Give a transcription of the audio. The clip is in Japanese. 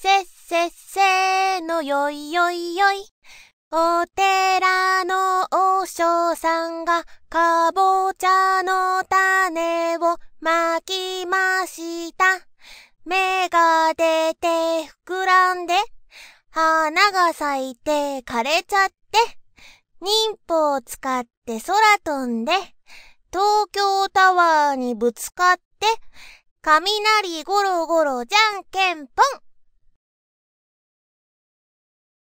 せっせっせーのよいよいよい。お寺のお尚さんがかぼちゃの種をまきました。芽が出て膨らんで、花が咲いて枯れちゃって、忍法を使って空飛んで、東京タワーにぶつかって、雷ゴロゴロじゃんけんぽん